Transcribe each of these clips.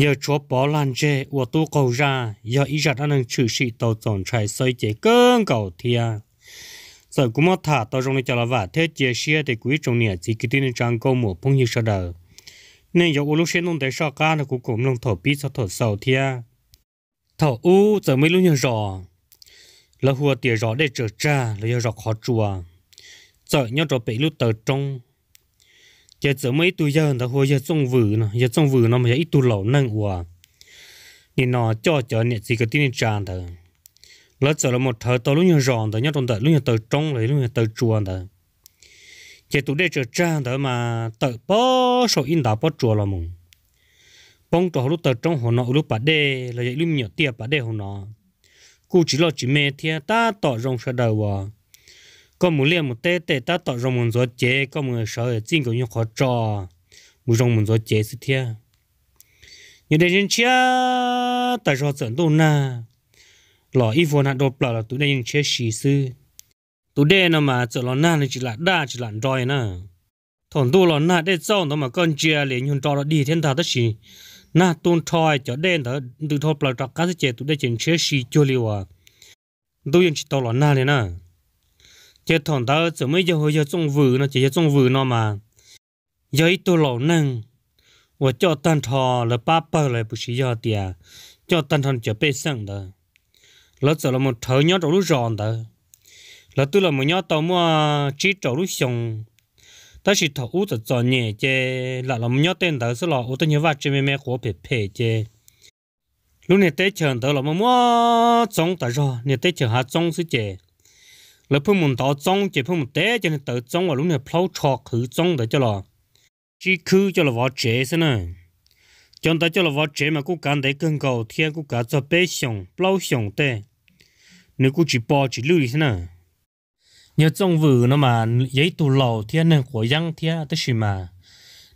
giờ chúa bỏ lan chế, và tu cầu ra giờ ý giặt anh chữ sĩ tàu tổng trai xoay chế cơn cầu thia à. giờ cũng mất thả tàu trong này cho là vả thế chia xe để quý trọng nhà chỉ cái tin trang câu mùa phong như sao đời nên giờ lúc xe nông tế sao ca là cũng cũng nông thổ bí sao thổ sầu thia à. thổ u giờ mới lúc nhận rõ là hùa tiền rõ để trở ra là giờ rõ khó chùa giờ nhau trở bị lúc tờ trong giờ giờ mấy tuổi giờ nó hồi giờ trong vử nó giờ trong vử nó mà giờ ít tuổi lão nâng hòa nên nó cho cho nè chỉ có tin tràn thôi lỡ giờ là một thời tao lúc như ròn thôi nhớ trong đời lúc như tờ trong lấy lúc như tờ chuồn thôi giờ tụi đây chờ tràn thôi mà tờ bó số in đã bó chuồn là mùng bông trò lúc tờ trong họ nó lúc bà đê là vậy lúc nhiều tiệp bà đê hồ nọ cụ chỉ lo chỉ mê thì ta tỏ rong sợ đầu à có một liên một tê tê ta tạo rồng một gió chế có một sợ chính của những khó trò một rồng một gió chế sự thế như đây trên chia ta cho trận đồ na lọ y vô nạn đột bờ là tụi đây trên chia xì sư tụi đây nó mà trận lọ na thì chỉ là đa chỉ là đòi nè thằng tu lọ na để sau nó mà con chia liền nhung trò nó đi thiên thà tất gì na tuôn thoi cho đen thở từ thọ bờ trọc cá sẽ chế tụi đây trên chia xì chưa liều à tụi yên chỉ tao lọ na này nè chế thằng ta chỉ mới giờ hồi cho trong vừ nó chỉ giờ trong vừ nó mà giờ ít tôi lão năng và cho tan thò là ba ba lại bù sĩ giờ tiệt cho tan thằng chỉ bê sang đó lỡ giờ là một thợ nhớ trâu lúc giòn đó lỡ tôi là một nhớ tàu mua chỉ trâu lúc xong đó là thằng út cho nhẹ chế là làm nhớ tên đó sẽ là út nhớ vặt trên mẹ mẹ của bể bể chế lúc này tết trường đó là mua mua trong ta rồi này tết trường hạ trong sẽ chế แล้วพูดมันต่อจ้องเจ็บพูดมันเตะจะเตะจ้องว่าลุงเนี่ยพลาชอกคือจ้องแต่จะหรอจีคือจะหรอว่าเจ๊ซะนะจนแต่จะหรอว่าเจ๊มากูการแต่กันเก่าเทียกูการจะเป๊ะส่งพลาส่งเตะนึกกูจีปอจีลุยซะนะ nhớ trong vừ nó mà giấy tủ lầu thiên nên của dân thiên tới xì mà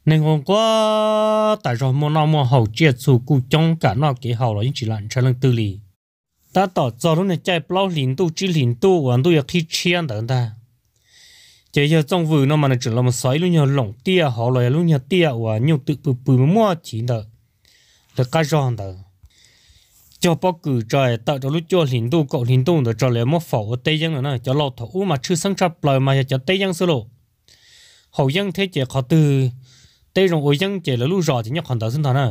nên còn có tại rồi mua nó mua hậu chia su cụ trong cả nó kỹ hậu là những chỉ là chân lưng tư lì ta tỏ cho nó này chạy bao lính tu chỉ lính tu hoàn tu yak khi chiên đó ta chỉ giờ trong vườn nó mà nó chỉ là một xoáy luôn nhờ lỏng tia họ lại luôn nhờ tia và nhiều tự bự bự mà mua chỉ đó là cái gì đó cho bao cử trời tạo cho lúc cho lính tu cậu lính tu rồi cho lấy một phẩu ở tây giang nữa cho lò thổ mà chưa sáng chập lời mà cho tây giang sơ lộ hậu giang thế chỉ khó từ tây rồng ôi giang chỉ là lúc rõ thì nhắc hoàn tạo sinh thần à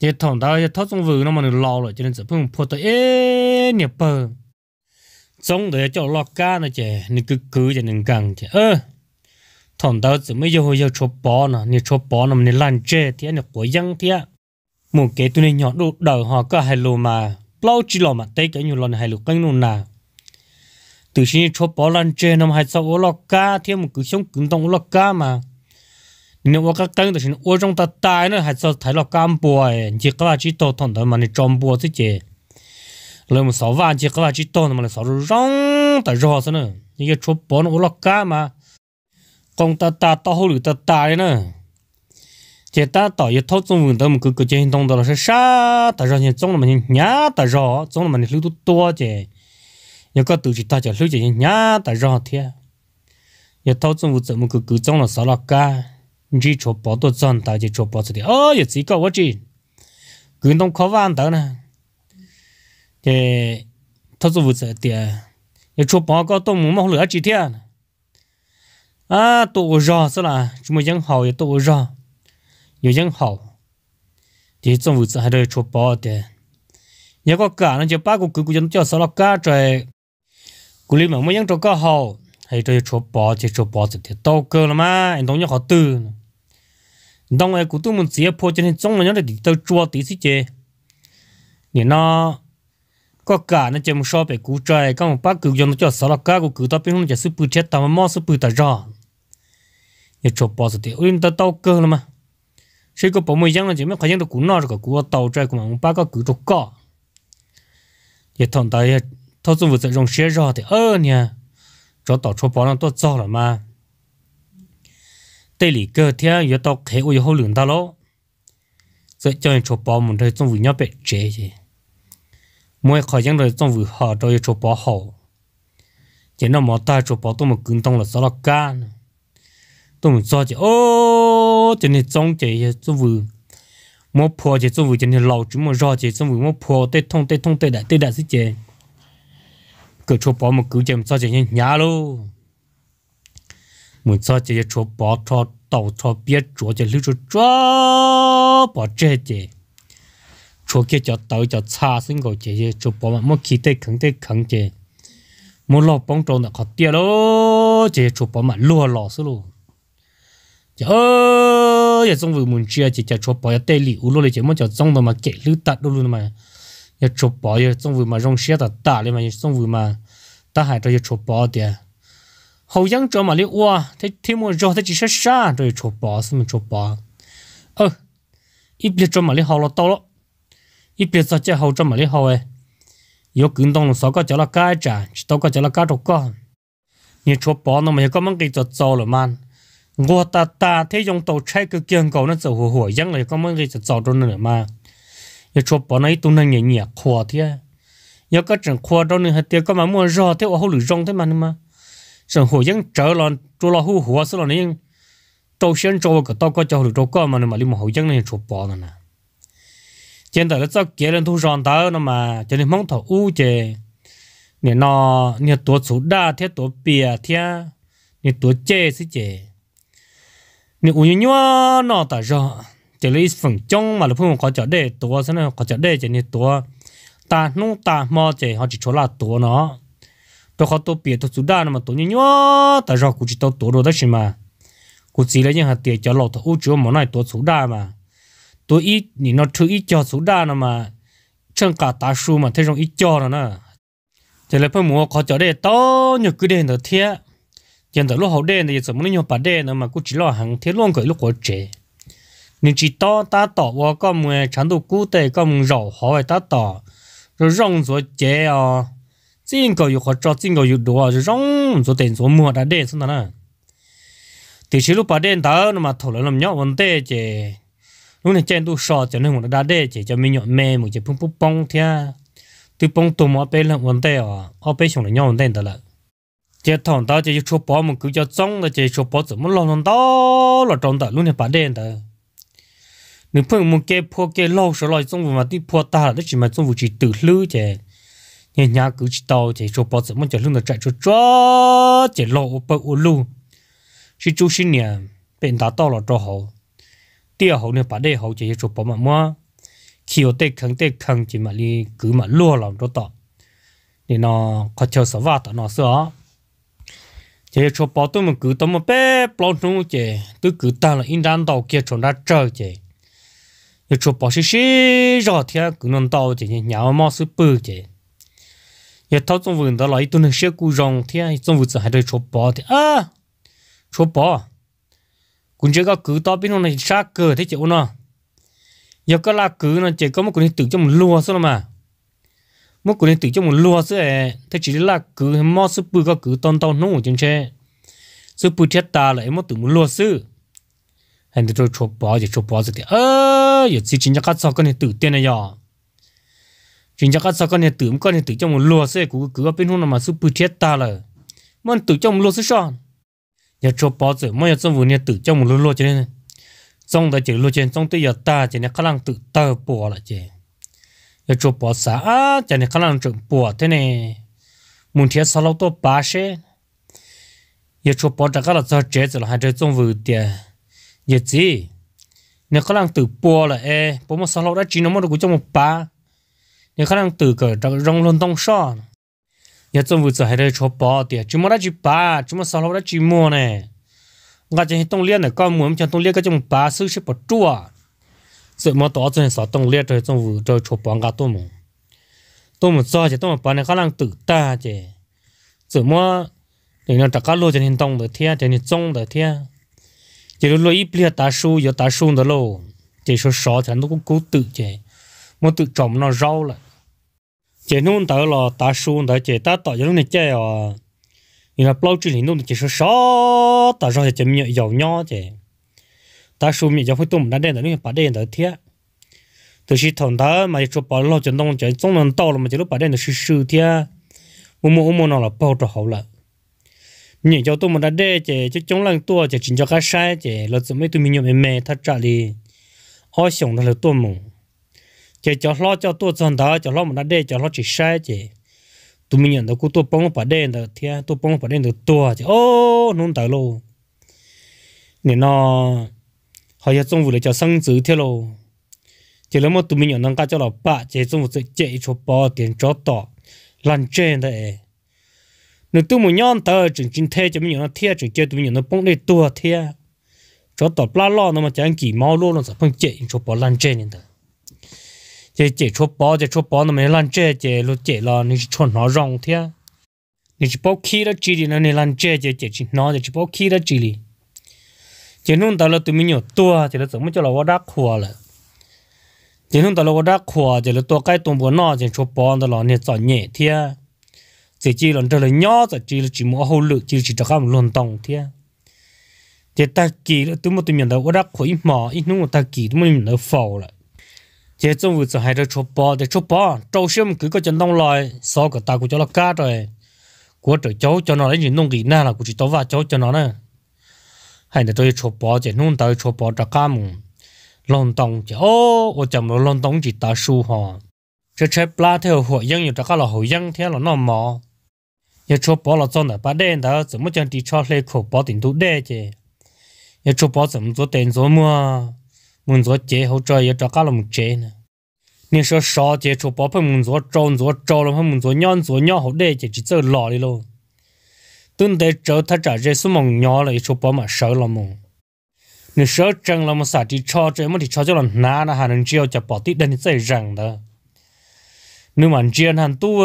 thì thằng đó tháo trong vừa nó mà nó lo rồi cho nên sẽ phun phun tới ế nhập bờ đấy cho lo cá nó chè nó cứ cứ cho nên càng chè thằng đó chỉ mới vô vô chụp bó nó nó chụp bó nó mình lan chè thì nó cố gắng thì một cái tụi này nhỏ đồ đầu họ có hai lô mà lâu chỉ lô mà tay cái nhiều lần hai lô canh luôn nào từ khi chụp bó lan chè nó hai sau lo cá thì một cứ sống cứng tông lo mà 你我个跟的是我种的带呢，还是睇了干部哎，你个话去多通的嘛，你中部这些，那么少万几个话去多的嘛，那少让的热死呢，你个出包呢，我了干嘛？công ta ta ta hô lửa ta ta đấy nè chỉ ta tỏ như thâu trong vùng đó mà cứ cứ chơi thông đó là sẽ xa ta rồi hiện trong là mình nhá ta rồi trong là nó lưu tu tua chỉ nhớ cái từ chỉ ta chỉ lưu chỉ nhá ta rồi thế nhớ thâu trong vùng đó mà cứ cứ trong là sáu lọc ca chỉ cho bỏ đồ trang ta chỉ cho bỏ đi, ờ giờ chỉ có vậy chứ cứ đông khó văn đâu nè thì thật sự vừa tiền giờ cho bỏ có tôi muốn mong lửa chỉ thiên à tôi rõ sao chúng mình dân hậu giờ tôi rõ giờ dân hậu thì trong vừa hai đời cho bỏ tiền giờ có cả nó chỉ ba sao là cả trời cô lý mà mới dân cho cả hậu hay trời cho bỏ chỉ cho bỏ thì đâu cơ mà anh đông nhớ họ tư đông ai cũng tụi mình chỉ phô cho nên trong này nó đi tới chùa tí xí chê nhỉ nó có cả nó chơi một số bé cú chơi các ông bác cứ dùng nó cho sáu lạc cá của tao bên nó chơi sư bự chết tao mà sư bự tao rõ nhỉ chụp bao giờ thì ôi nó tao cơ rồi mà sẽ có bao nhiêu giang là chỉ mấy khoai giang được cú nọ rồi cả cú tàu chơi của ông bác có cứ chụp cọ nhỉ thằng tao thằng chúng vừa chơi rong xe rõ thì ơ nhỉ cho tao chụp bao nó tao rõ là mà tê lì cơ thế yo tao khế ôi hô lường ta lo giờ cho anh chụp bao mình thấy trong vụ nhau bị chế gì mỗi khó chẳng rồi trong vụ họ rồi chụp bao họ chỉ nó mà ta chụp bao tôi mà cứng tông là sao là can tôi mình cho chỉ ô chỉ này trong chỉ trong vụ mỗi phò chỉ trong vụ chỉ này lâu chỉ mỗi rõ chỉ trong vụ mỗi phò tê thông tê thông tê đại tê đại gì chỉ cứ chụp bao mà cứ chém cho chỉ nhá luôn muốn cho chị chỗ bỏ cho tàu cho biết chỗ chị lưu chỗ cho bỏ chết chị chỗ cái cho tàu cho xa xin gọi chị chỗ bỏ mà mất khí thế khẩn thế khẩn chị muốn lo bóng tròn là khó tiếc đó chị chỗ bỏ mà lùa lò xí luôn chị ơi giờ trong vừa muốn chia chị cho chỗ bỏ giờ tê liu luôn chị muốn cho trong đó mà kẹt lưu tạt đâu luôn mà giờ chỗ bỏ giờ trong vừa mà rong xe tạt tạt lên mà trong vừa mà ta hại cho giờ chỗ bỏ tiền hậu dân cho mà liệu qua thế thêm một rồi thế chỉ sẽ xa rồi chỗ bỏ xem mình chỗ bỏ ơ ít biết mà liệu hậu là to lắm ít biết sao chơi hậu cho mà liệu hậu ấy yếu cứng đông sáu có cho là cái trả chỉ tao có cái đồ con nhiều chỗ mà có cái chỗ cho rồi man ngô ta ta thế dùng tàu chạy cứ kiêng cầu nó chỗ hồ hồ dân là có cái chỗ cho rồi nữa mà nhiều chỗ bỏ này tụi nó nhẹ nhẹ khua thế nhiều cái chuyện khua nữa hết tiếc mà mua rò thế ở hậu lử rong thế mà rồi hồ dân trở lon trôi lo hú húa xong rồi nhưng trâu xuyên trâu cái tao có chỗ được trâu có mà nó mà đi mà hồ dân này chụp bỏ nó nè trên đời nó cho kia lên thu giòn tao nó mà cho nên mong thầu u chè nè nó nè tổ số đa thế tổ bìa thế nè tổ chê xí chè nè u nhua nhua nó ta rõ chỉ lấy phần trong mà là phương có chợ đề tổ xong rồi có chợ đề cho nè tổ ta nung ta mò chè họ chỉ chỗ là tổ nó tôi khó tôi biết tôi chú đa mà tôi nhớ ta ra cũng chỉ tôi tổ đồ đó chứ mà cũng chỉ là những hạt tiền cho lọ tôi ưu chúa món này tôi chú đa mà tôi ít thì nó chưa ít cho chú đa mà chân cả tá su mà thấy trong ít cho nó nè chỉ là phải mua khó cho đây to nhiều cứ đen đó thế hiện tại lúc hậu đen thì giờ muốn nhiều bà đen mà cũng chỉ lo hàng thế luôn cái lúc của trẻ nên chỉ to ta tỏ qua có mười chẳng đủ cụ thể có mười rổ hỏi ta tỏ rồi rong rồi chế à chính cầu yêu khó cho chính cầu yêu đồ à rong rồi tiền số mua đã đen xong đó nè thì chỉ lúc bà đen đó mà thổ lại làm nhau vấn đề chứ lúc này trên tôi sợ cho nên mình đã đen chứ cho mình nhọn mềm một chỉ phun phun bông thia từ bông tụm ở bên là vấn đề à ở bên xuống là nhau vấn đề đó là chỉ thằng đó chỉ chụp bó mình cứ cho là chỉ chụp bó chỉ muốn đó là trong đó lúc này bà đen đó nếu phương một cái phô cái lâu số lại trong vùng mà đi phô ta là chỉ mà trong vùng chỉ tự lưu chứ nhà nhà cứ chỉ tàu chỉ cho bao giờ mà chỉ lưng được chạy cho cho chỉ lộ bao u lu chỉ chú xin nhà bên đá to là cho họ tia họ เนี่ย bà đây họ chỉ cho bao mà mua khi ở tây khăng tây khăng chỉ mà đi cứ mà lua lòng cho tọ thì nó có chờ sợ vả tọ nó sợ chỉ cho bao tôi mà cứ tôi mà bé bao chúng chỉ tôi cứ ta là in đan tàu kia chúng ta chờ chỉ chỉ cho bao xí xí rồi thì cứ nằm tàu chỉ nhà mà sư bự chỉ 也他总问到了，一都能写古让天，总不是还得说八的啊，说八，估计个狗到边上那啥狗的叫呢，要个拉狗呢，这个么可能 tự 己么啰嗦了嘛，么可能自己么啰嗦哎，他只是拉狗还冒是不个狗当当弄进去，是不贴打了，么 tự 么啰嗦，还得说说八就说八子的啊，也最近人家搞啥个呢，都点了呀。chúng ta các sao con này tưởng con này tưởng trong một lúa sẽ cũng cứ bên hông mà súp chết ta là mà tưởng trong lúa sẽ son nhà cho bỏ rồi mà nhà trong vùng này tưởng trong một lúa cho nên trong đó chỉ lúa trên trong tới giờ ta chỉ là khả năng tự tơ bỏ là chỉ nhà cho bỏ xã chỉ là khả năng tự bỏ thế này muốn thiết sao lâu tôi ba xe nhà cho bỏ ra các là sao chết rồi hay đứa trong vùng tiền nhà gì nhà khả năng tự bỏ là e bố mà sao lâu đã chỉ nó mới được trong một ba 你可能读个这个融融动少，也总不做还得吃饱的，怎么那去拔，怎么少了那寂寞呢？我这些动力呢，搞我们像动力个种拔手是不住啊，怎么到这啥动力这种物这吃饱个多么，多么早就多么把你可能读大的，怎么人家这个路今天动的天，今天种的天，就是路一不了大树有大树的路，这说少钱都够够读的，我读找不到绕了。chế nông tàu là ta xuống đó chế ta tàu cho nó chơi à như là bao chỉ nông chỉ số sáu ta rồi chế miệng dầu nhau chế ta xuống miệng dầu phải tôm đã đen rồi nó bắt đen rồi thiệt từ khi thằng ta mà chụp bảo lo chân đông chế trong lần tàu là mà chế lúc bắt đen là sư sư thiệt mua mua mua nó là bao cho hậu là miệng dầu tôm đã đen chế chứ chống lần tua chế chỉnh cho cá sai chế là tụi mấy tụi mình nhậu mềm mềm thật trả đi ó sống đó là tôm mùng chỉ cho lo cho tôi chọn đó cho lo mà nó để cho lo chỉ sai chỉ tụi mình nhận được cô tôi bông phải đen được thì tôi bông phải đen được tôi chứ ô nôn tới luôn nên nó họ giờ trung vụ để cho sinh chữ thế luôn, chỉ là một tụi mình nhận năng cao cho là ba chỉ trung vụ chỉ chạy cho bỏ tiền cho tỏ làm trên đấy nếu tụi mình nhận tới chính chính thế cho mình nhận nó thiệt chừng chơi tụi mình nhận nó bông để tôi thiệt cho tỏ bla lo nó mà chẳng kỳ mau luôn nó sẽ không chạy cho bỏ lần trên đấy chế chế chúa bó chế chúa bó nó mới lan chế chế lúc chế là nên chọn nó rong thế nên chỉ bao khi đó chỉ đi nó nên lan chế chế chế chỉ nó chỉ bao khi chỉ đi chế nung tao là tụi mình nhiều tua chế là tụi cho là vợ đã rồi chế nung tao là vợ đã khua chế là tua cái tụi bữa nọ chế là nên chọn nhẹ thế chế chỉ là cho là nhỏ chế chỉ chỉ mua hậu lực chỉ chỉ cho các luôn tông thế chế tụi mình tụi mình đâu vợ đã khua ít mỏ ít nung ta kỳ tụi mình đâu phò rồi chế trong vụ hai đứa chụp bò để chụp bò trâu xem cứ có chân đông lại so cái ta cũng cho nó cá rồi của trời cháu cho nó lấy những nông kỳ na là của chỉ tao và cháu cho nó nè hay là tôi chụp bò chỉ nông tới chụp bò cho cá mùng lon tông chỉ ô ô chậm nó lồng tông chỉ ta su họ chế chế pla theo hội dân nhiều trả cá là hội dân theo là nó mò giờ chụp bò là cho nó ba đen mua? muốn gió chế hỗ trợ yếu cho các lòng chế nè nên sợ sợ chế chỗ bỏ phải muốn gió trôn gió trâu lắm phải muốn gió nhon gió nhon hỗ đề chỉ chỉ sợ lọ đi luôn tuần tới trở thật trả rễ số mong nhỏ là chỗ bỏ mà sợ lắm mong nên sợ chẳng là một sạt đi cho chơi mà thì cho cho là ná là hàng nên chiều chả bỏ tít đến đó nếu mà chiên hàng tu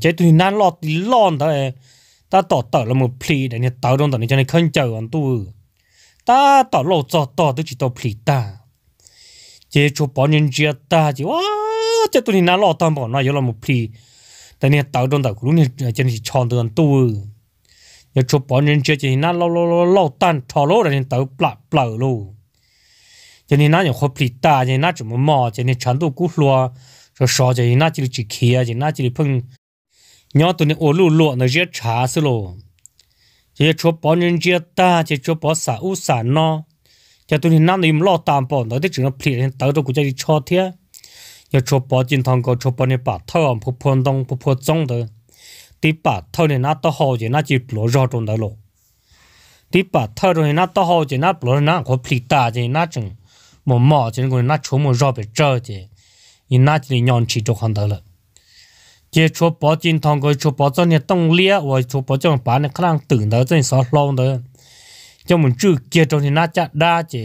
chế tụi nan lọt tí lon đó ta tỏ tở là một pli để nhà tao đông tao cho này khăn chờ hàng tu ta tỏ lộ cho tỏ tới chỉ tao phì ta chế chỗ bỏ nhân chia ta chỉ wow chế tụi nó lo tao bỏ nó giờ là một phì tại nên tao trong tao cũng nên chân chỉ chọn được tu giờ chỗ bỏ nhân chia chỉ nó lo lo lo lo tan thò lỗ là nên tao plạ plạ luôn cho nên nó nhiều khó phì ta cho nên nó chụp mò cho nên chán tụ lo rồi sợ cho nên nó chỉ chỉ kia cho nên nó chỉ phun nhớ tụi nó ổ lụ lụa nó rất chả xí luôn chỉ chúa bao nhiêu chia ta chỉ chúa bao xả u xả no cho tôi thì năm này lo tạm bỏ nó thì chỉ nó phì lên tới quốc gia đi cho thế giờ chúa bao chân thằng có chúa bao nhiêu bà thâu ông phụ phong đông phụ phong trung đó tí bà thâu này nó to hồ chỉ nó chỉ lỗ rõ trong đó lộ tí bà thâu rồi nó to hồ chỉ nó lỗ nó có phì ta chỉ nó chừng một mỏ chỉ nó nó chúa một rõ bị trơ chỉ nó chỉ nhon chỉ cho hắn đó rồi chế chỗ bỏ tiền thằng cái chỗ bỏ cho nhà tông lia và chỗ bỏ cho bà này khả năng tưởng đó trên sao long đó cho mình chữ kia trong thì nát chắc đa chứ,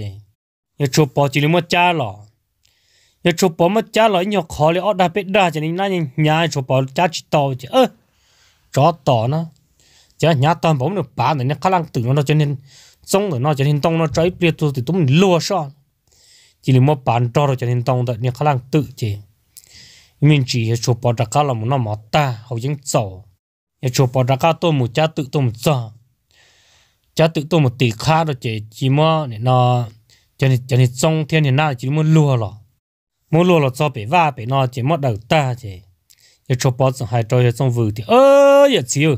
nhà chỗ bỏ chỉ là mất cha lọ nhà chỗ bỏ mất cha lọ nhiều khó là ở đại biết đa chứ, nên nãy nhà chỗ bỏ cha chỉ tàu chứ, ơ chó tỏ nó chế nhà toàn bóng được bà này nó khả năng tưởng nó cho nên xong rồi nó cho nên tông nó trái bia tôi thì tụi mình lo sao chỉ là một bản trò rồi cho nên tông đó nhà khả năng tự chứ mình chỉ hệ chỗ bỏ ra cá là muốn nó mà ta hậu dân sầu hệ chỗ bỏ ra cá tôi một cha tự tôi một sầu cha tự tôi một tỷ khác rồi chỉ chỉ mà này nó cho nên cho nên trong thiên thì nào chỉ muốn lùa lọ muốn lùa lọ cho bị va bị nó chỉ mất đầu ta chỉ hệ chỗ bỏ trong hai trôi trong vừa thì ơ giờ chịu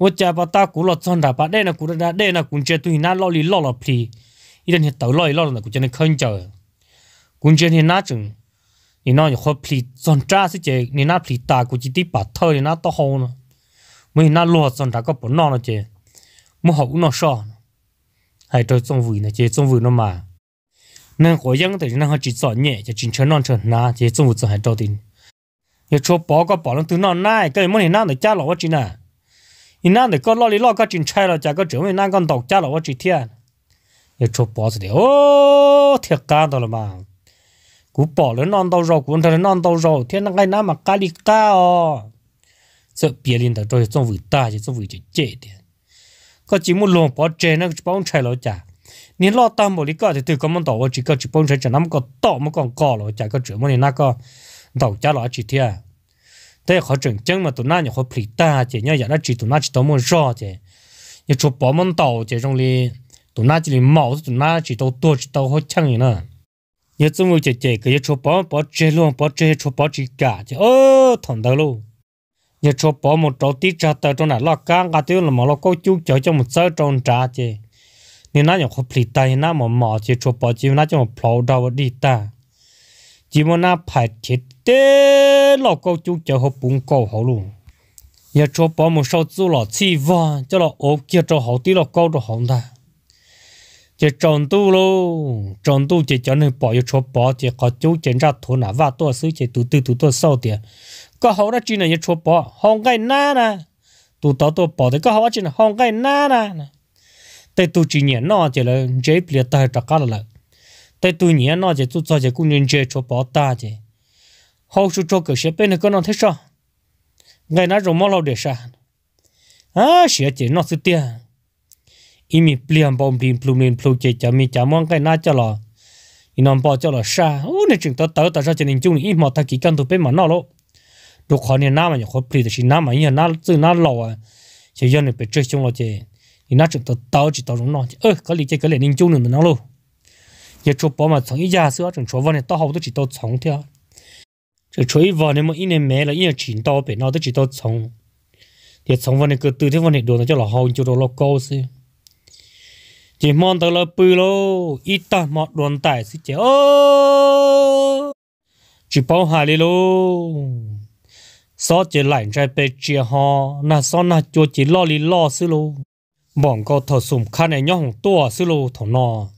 我家把大鼓了，装大把，那那鼓了那那那鼓节对那老里老了皮，一天天抖老一老了，鼓节那啃着，鼓节天那种。你那你好皮，从这是这，你那皮大估计得把头的那多好呢，没那落从这个不弄了这，没好弄少呢，还这中午呢，这中午了嘛，那好样的，那还只早呢，这进城弄成那这中午怎还到的，要说包个包了都弄那，个么你那的家了我只呢，你那的个老里老个进拆了，加个正位那个到家了我只天，要说包子的哦，天干到了嘛。cú bỏ lớn non đâu rồi cú thằng non đâu rồi thế nó ngay nãy mà cà li cà o sợ bia lên tới rồi trong vùi ta chứ trong vùi chết chết đi có chỉ muốn lồng bỏ chè nó chỉ bóng chạy lo chả nên lo tam bỏ đi cái thì từ có món tàu chỉ có chỉ bóng chạy chả nắm cái tàu mà còn cò lo chả có chuyện mà nên nó đầu tàu chả lo chỉ thiệt thế họ chừng chân mà tụi nó nhỏ họ phì ta chỉ nhớ giờ nó chỉ tụi nó chỉ tao muốn rõ chứ nhớ chỗ bỏ món tàu chỉ trong li tụi nó chỉ li máu tụi nó chỉ tao tua chỉ tao hết chăng gì nữa nhớ chúng mình chạy chạy cái chỗ bỏ bỏ chạy luôn bỏ chạy chỗ bỏ chỉ cả chứ ơ thằng đó luôn nhớ chỗ bỏ một trâu tí trả tờ trong này lo cá ngã tiêu là mà lo có chú chở cho một sớ trong trả chứ nên nó nhọc phì tay nó mà mỏ chỉ chỗ bỏ chỉ nó cho một phò đầu đi ta chỉ muốn nó phải chết tê lo có chú chở hộp bún cầu hậu luôn nhớ chỗ bỏ một số chú lo chi vàng cho lo ốp kia cho hậu tí lo câu cho hậu ta chỉ trồng tu lô trồng tu chỉ cho nên bỏ vô chỗ bỏ chỉ có chú chỉ ra thổ nà và tôi xứ chỉ tu tư tu tôi sau tiền có hậu đó chỉ là chỗ bỏ không cái na nè tu tao tôi bỏ thì có hậu chỉ là không cái na nè tại tu chỉ nhẹ nó chỉ là dễ bị ta trắc cả là tại tu nhẹ nó chỉ tu cho chỉ cũng nên chơi chỗ bỏ ta chỉ hậu chú cho cái sẽ bên này có nó thế sao ngày nãy rồi mau lâu để sao à sẽ chỉ nó sự tiền imi pliam bom din plumin plu che cha mi cha mong kai na cha lo inom po cha lo sha u ne ching ta ta ta cha chen chung i mo ta ki kan tu pe ma na lo do kho ne na ma yo kho pri de shi na ma ya na zu na lo wa che yo ne pe che chung lo che i na ching ta ta chi ta rong no e ka li che ka le ning chung ne na lo ye chu po ma chong i ya su a chong chuo wa ne ta hao de chi ta chong tia che chui wa ne mo i ne me la i chin ta pe na de chi ta chong ye chong wa ne ke tu de wa ne do na cha lo hao chu do lo chỉ mong tao là bự lô ít ta mọt đoàn tài xí chế ô chỉ bảo hà lì lô so chế lại trai bê chia ho na so na cho chỉ lo lì lo xí lô bọn có thở sùm khá này nhau hồng tua xí lô thổ nọ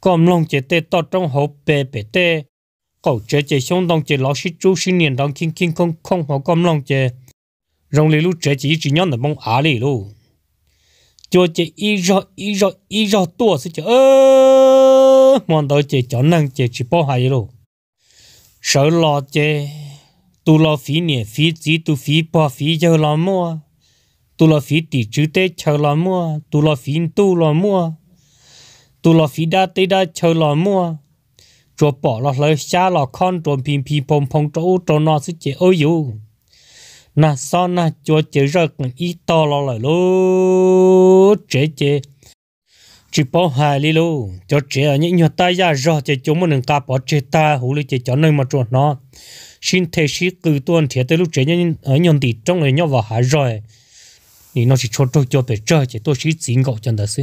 còn lòng chế tê to trong hộp bê bê tê cậu chế chế xong đồng chế lo xí chú xí niên đồng kinh kinh không không hồ còn lòng chế rong lì lú chế chỉ chỉ nhau là mong á lì lô cho chị y rõ y rõ y rõ tua sẽ chứ ơ mòn đầu chị chọn năng chị chỉ bỏ hay rồi sợ lo chị tu lo phí nè phí chỉ tu phí bỏ phí cho lo mua tu lo phí tỷ chữ tế cho lo mua tu lo phí tu lo mua tu lo phí đa tế đa cho lo mua rồi bỏ lo lời xa lo con rồi pin pin pom pom trâu chỗ nó sẽ chị ôi dù na so na chúa chế ra còn ít to lo lại lô chế chế chỉ bỏ hài li lô cho chế ở những nhà ta ra rõ chế chúng mình đừng cạp bỏ chế ta hú lý chế cho nơi mà chuột nó xin thề sĩ cử tuần thiệt tới lúc chế nhân ở nhân tỷ trong này nhau vào hà rồi thì nó chỉ cho tôi cho về chơi chế tôi chỉ xin gọi chân đã sự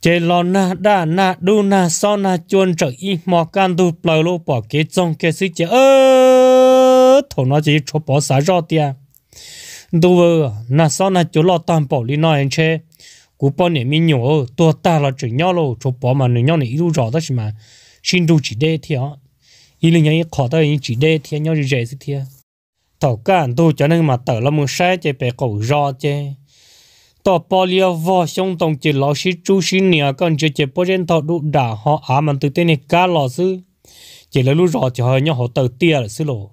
chế lo na đa na đu na so na chuôn trở y mò can tu plờ lô bỏ kế trong kế sĩ chế ơi khổ nó chỉ chỗ bỏ xả rõ tia đồ vợ na sau na chú lo tam bảo lý nó anh che cú bỏ nè mi nhổ tua ta là chữ nhau lô chỗ bỏ mà nửa nhau này yêu rõ đó chứ mà xin đủ chỉ đê thì họ ý là nhau khó tới chỉ đê thì nhau dễ gì thì thảo cả đồ cho nên mà tờ là muốn sai chế bề cổ rõ chế tỏ bỏ lia vò xong tổng chế lão sĩ chú sĩ nè gần chế chế bỏ trên thọ đủ đả họ á mà từ tên này cá lò sư chế là lúc rõ chế họ nhau họ tờ tia là sư lộ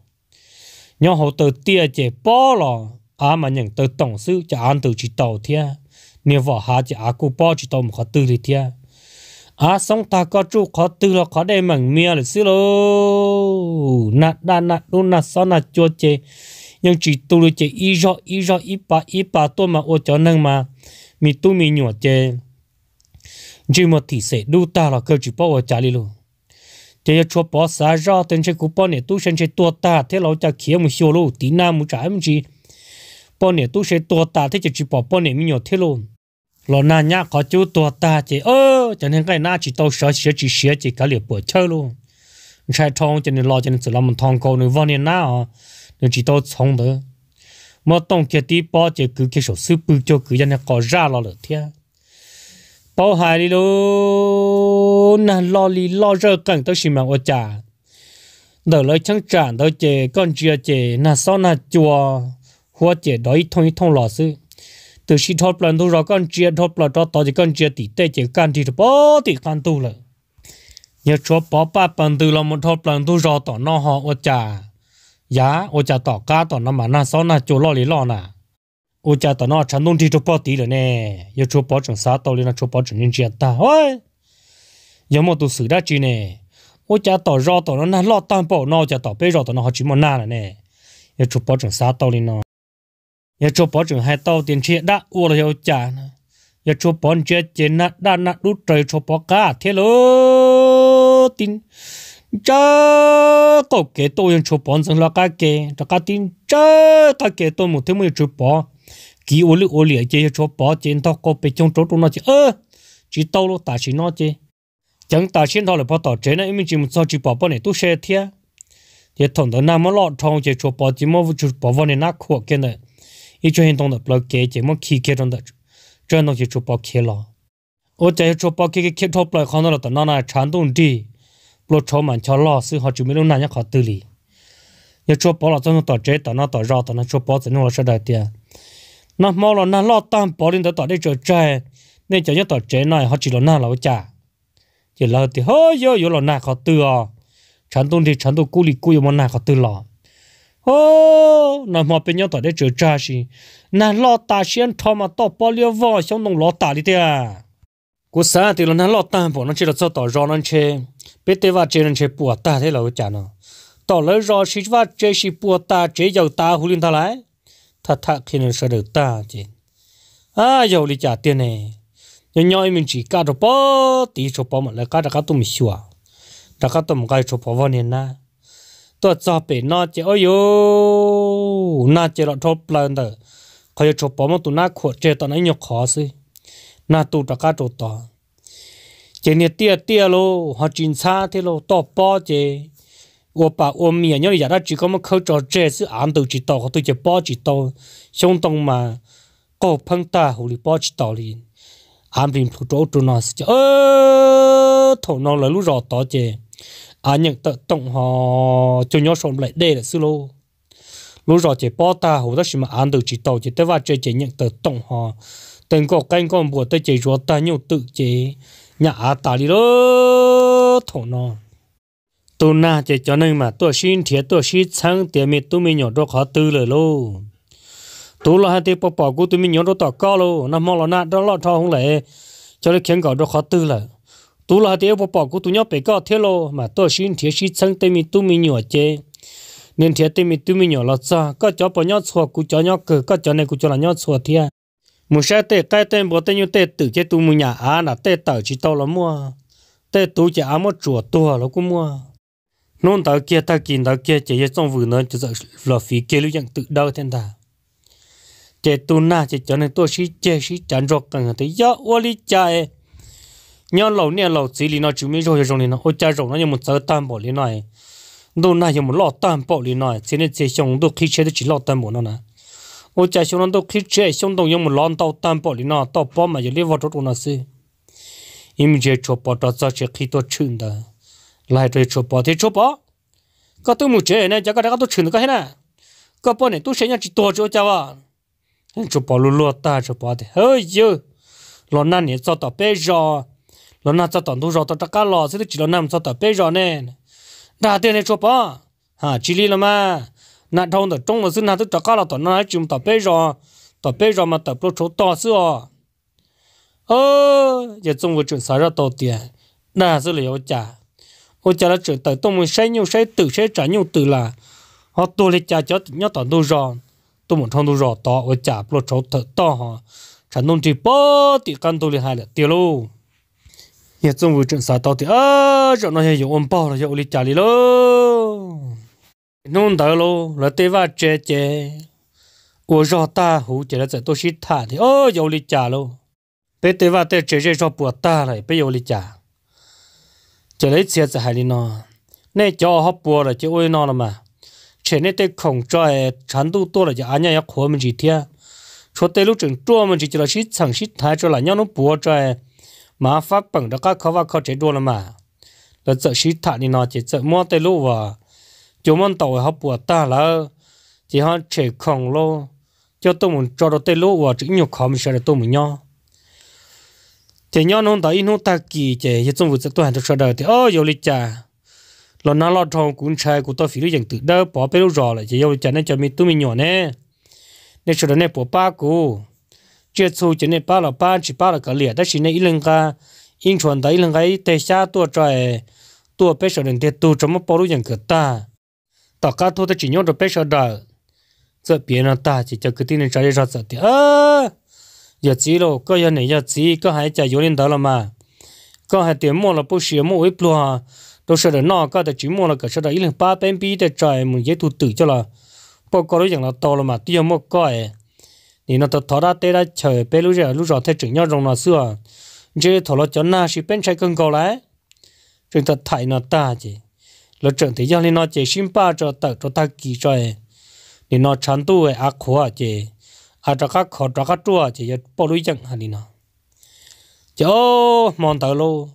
nhưng họ từ tia chế bỏ lo, à mà những từ tổng sư cho ăn từ chỉ đầu thia nếu vợ hạ chỉ à cô bỏ chỉ đầu một khó tư thì thia à xong ta có chú khó tư là khó đem mảnh mía là xí lô nạt đa nạt đu nạt sao nạt chua chế nhưng chỉ tu lư chế y rõ y rõ y bà y bà tôi mà ô cho năng mà mi tu mi nhủa chế chỉ một thị sẽ đu ta là cơ chỉ bỏ ở trả đi luôn chỉ cho bỏ xả ra tên chơi của bọn này tu sen chơi tua ta thế lâu cho kia một luôn tí nào một trái một gì bọn này tu sen tua ta thế chỉ bỏ bọn này mình nhỏ thế luôn lo na nhá có chú tua ơ cho nên cái na chỉ tao sợ sợ chỉ sợ chỉ cả liệp bữa chơi luôn trai thong cho nên lo cho làm mình thong câu nữa vani na à nên chỉ tao sống mà tông kia tí bỏ chỉ cứ cái số sư bự cho cứ cho nên có ra lo bao hại đi luôn ô na lo li lo rơ cần tới xin mà ô chả đỡ lời chẳng tràn tới chè con chia chè na sao na chùa hoa chè đói thông thông lò sư từ khi thoát lần tôi rồi con chia thoát lần đó tôi con chia tỷ tệ chỉ can thì bỏ tỷ can tu là nhớ chúa bỏ ba phần từ là một thoát lần tôi rồi tỏ nó họ ô chả giá ô chả tỏ cá tỏ nó mà na sao na chùa lo li lo nà ô chả tỏ nó chẳng nông thì tôi bỏ tỷ rồi nè nhớ chúa bỏ chẳng xá tôi lên là chúa bỏ chẳng nên chia ta ôi 有么都受得住呢？我家到绕到了那老担保，那家到被绕到那好这么难了呢？要做保证啥道理呢？要做保证还到点钱那我了要家呢？要做保证钱那那那都得做保价天喽点。这个给多人出帮成了个给，这个点这个给多么他们出帮，给我哩我哩这些出帮，见到个被抢走中那些，呃，知道了，但是那些。chẳng ta xin thọ là bỏ tỏ chế này mình chỉ một sao chỉ bỏ bỏ này tu xe thia thì thằng đó nam lọ trong chỉ chụp bỏ chỉ mua chụp bỏ vào này nát khổ kia này ý cho hiện thằng đó bỏ kế chỉ mua khí kia trong đó cho nó chỉ chụp bỏ kia lọ ô chạy chụp bỏ kia cái kia thọ bỏ khó nó là nó là chán tuôn đi bỏ cho mà cho lọ sự họ chỉ mới lúc nào nhắc họ tự lý nhớ chụp bỏ là tao nó tỏ chế tao nó tỏ rau tao nó chụp bỏ thì nó là sao đại tiền nó mau là nó lọ tam bỏ lên tao tỏ đi trở chạy nên cho nhớ tỏ chế này họ chỉ là nó là trả giờ là thì hơi yo, giờ là nà khó từ à chẳng tôi thì chẳng tôi cố lì cố mà nà khó từ là, ô nà mà bên nhau tại đây chờ cha gì nà lo ta xem thọ mà to bao nhiêu vò xong nông lo ta đi thế à cố sáng thì là nà lo ta bỏ nó chỉ là cho tỏ rõ nó chơi, biết thế và chơi nó chơi bùa ta thế là chả nó tỏ lỡ rõ xí và chơi xí bùa ta chơi giàu ta hú lên ta lại thật thật khi nó sợ được ta chứ à giàu đi trả tiền này nhớ nhớ mình chỉ cá chụp bó tí chụp bó mà lại cá cá tôm xua cá cá tôm cái chụp bó vào nè na tôi cho bé nó chỉ ôi yo na chỉ là chụp lên đó cái chụp bó mà tụi na khó chế tao nó nhọc khó xí na tụi cá cá chụp to chỉ nè tia tia lô họ chín xa thế lô to bó chế ô bà ô mía nhớ là chỉ có một khâu trò chế sự án đầu chỉ to có tôi chỉ bó chỉ to xong tông mà cổ phăng ta hồ lý bó chỉ to liền hàm bình thu trâu trâu nó chứ ơ thổ nó là lúc rò tỏ chứ à nhận tận tổng họ cho nhau sống lại đây là sư lô lúc rò chứ bỏ ta hồ đó xí mà ăn được chỉ tàu chứ tới và chơi chứ nhận tận tổng họ tên có canh con bùa tới chỉ rõ ta nhiều tự chế nhà á ta đi đó thổ nó tôi na chỉ cho nên mà tôi xin thiệt tôi xin chẳng tiền mình tôi mình nhỏ đó khó tư lời lô tú là hai tiêu bỏ bỏ cú tụi mình nhớ đó tỏ cao lô na mò là na đó lo thao không lẽ cho nên khiến gọi đó khó tư là tú là hai tiêu bỏ bỏ cú tụi nhớ bị cao thế lô mà tôi xin thiết sĩ sang tụi mình tụi mình nhớ chê nên thiết tụi mình tụi mình nhớ cha sao có cho bỏ nhớ xua cú cho nhớ cử có cho này cú cho là nhớ xua thiệt một sai tê cái tên bỏ tên như tê tự chế tụi mình nhà à là tê tờ chỉ tao là mua tê tú chỉ à mua chùa tua là cũng mua nôn tao kia tao kia tao kia chỉ trong vừa nó chỉ là phí kia lưu dạng tự đau thiên ta chế tu na chế cho nên tôi sĩ chế sĩ chán rộp tầng thì do ô lý cha ấy nhau lão nè lão chỉ lý nó chú mi rồi rồi nó ô cha rồi nó như một tờ tam bảo lý này đồ na như một lọ tam bảo lý này thế e. nên chế xong đồ khi chế thì chỉ lọ tam bảo nó nè ô cha xong nó đồ khi chế xong đồ như một lọ tàu tam bỏ lý nó tàu bỏ mà giờ lý vào chỗ nó xí im chế chụp bỏ đó cho chế khi tôi chừng đó lại rồi chụp bảo, thì chụp bỏ các tôi muốn chế này cái cái đó tôi chừng được cái này các bọn này tôi xem nhớ chỉ tổ cho cha vào chú bảo lú lúa ta chú bảo thì hơi dữ lo nà nhỉ cho tao bé giò lo nà cho tao đủ giò tao cá lò thế thì chỉ lo nằm cho tao bé giò nè đã thế này chú bảo, ha chỉ li rồi mà nà thông tao trông là xin nà tao tao cá lò tao nà chìm tao bé giò tao bé giò mà tao pro chú to xí ờ ơ giờ chúng vừa chuyển sáu giờ tao tiền nãy xí là yếu chả ô chả là chuyển tới tao muốn xây nhiều xây tự xây trả nhiều tự là họ tôi lấy chả cho nhỏ tao đủ giò tôi muốn trong tôi rõ to ở chả lo cháu thở to hả chẳng nông chỉ bó thì căn tôi hai là tiêu luôn hiện trong vụ chuyện sao to thì à chỗ nó hiện ông bảo là dụng lịch trả lý luôn nông đỡ luôn là tế va chè chè ở rõ ta hú chỉ là tôi xịt thả thì ơ dụng lịch trả luôn bé tế va tế chè chè cho bùa ta lại bé dụng lịch trả chỉ lấy xe sẽ hai đi nó nên cho họ bùa là chỉ ôi nó rồi mà chế này tới không cho chán đủ to là giờ anh nhau khó mình chỉ thế cho tới lúc chúng cho mình chỉ là chỉ chẳng chỉ thay cho là nhau nó bùa cho mà phát bằng đó các khó và khó chế đồ rồi mà là giờ chỉ thay đi nó chỉ giờ mua tới lúc và chúng mình tàu họ bùa ta là chỉ họ chế không lo cho tôi muốn cho đó tới lúc và chỉ nhiều khó mình sẽ là tôi muốn nhau thì nhau nó đã in nó ta kỳ chế hiện trong vụ sẽ tôi hành được sao đời thì ô yêu lịch lo na lo thong cũng chai cũng to phi lý chẳng tự đỡ bỏ bê rõ lại chỉ yêu chẳng nên cho mình tu mình nhỏ nè nên cho đó nè bỏ ba cũ chưa thu cho nên ba là ba chỉ ba là cả liệt đó chỉ nên ít lần cả in chuẩn đấy lần cái tê xa tua trời tua bê số đến tê tu trong một bao lũ chẳng cửa ta tao cá thu ta chỉ nhốt được bê số đó, giờ biến là ta chỉ cho cái tin này trái ra sợ thì à, giờ chỉ lo có giờ này giờ chỉ có hai trái vô lên đó là mà có hai tiếng mua là bố sỉ mua ít luôn 都是的那个的寂寞了，可是的一零八边边的在么也都对着了，不过都养了到了嘛，都要么改，你那都他那带来吃，白路上路上太重要中了是啊，你这头了叫那是变成更高来，这他太那大的，了整体让你那这新巴着得着他记着，你那长度的阿苦啊这，阿这个苦这个多啊这也不累整啊你那，就忙到喽。